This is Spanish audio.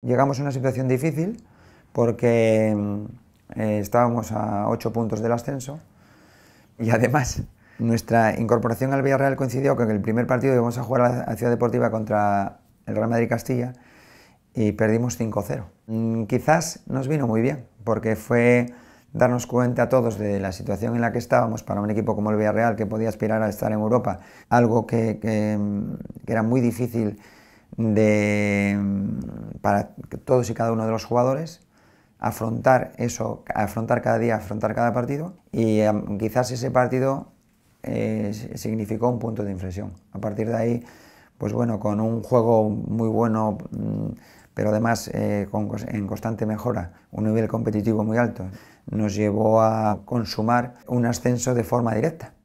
Llegamos a una situación difícil porque mm, eh, estábamos a ocho puntos del ascenso y además nuestra incorporación al Villarreal coincidió con el primer partido que íbamos a jugar a la Ciudad Deportiva contra el Real Madrid Castilla y perdimos 5-0. Mm, quizás nos vino muy bien porque fue darnos cuenta a todos de la situación en la que estábamos para un equipo como el Villarreal que podía aspirar a estar en Europa, algo que mm, era muy difícil de, para todos y cada uno de los jugadores, afrontar eso, afrontar cada día, afrontar cada partido y em, quizás ese partido eh, significó un punto de inflexión. A partir de ahí, pues bueno, con un juego muy bueno, mm, pero además eh, en constante mejora, un nivel competitivo muy alto, nos llevó a consumar un ascenso de forma directa.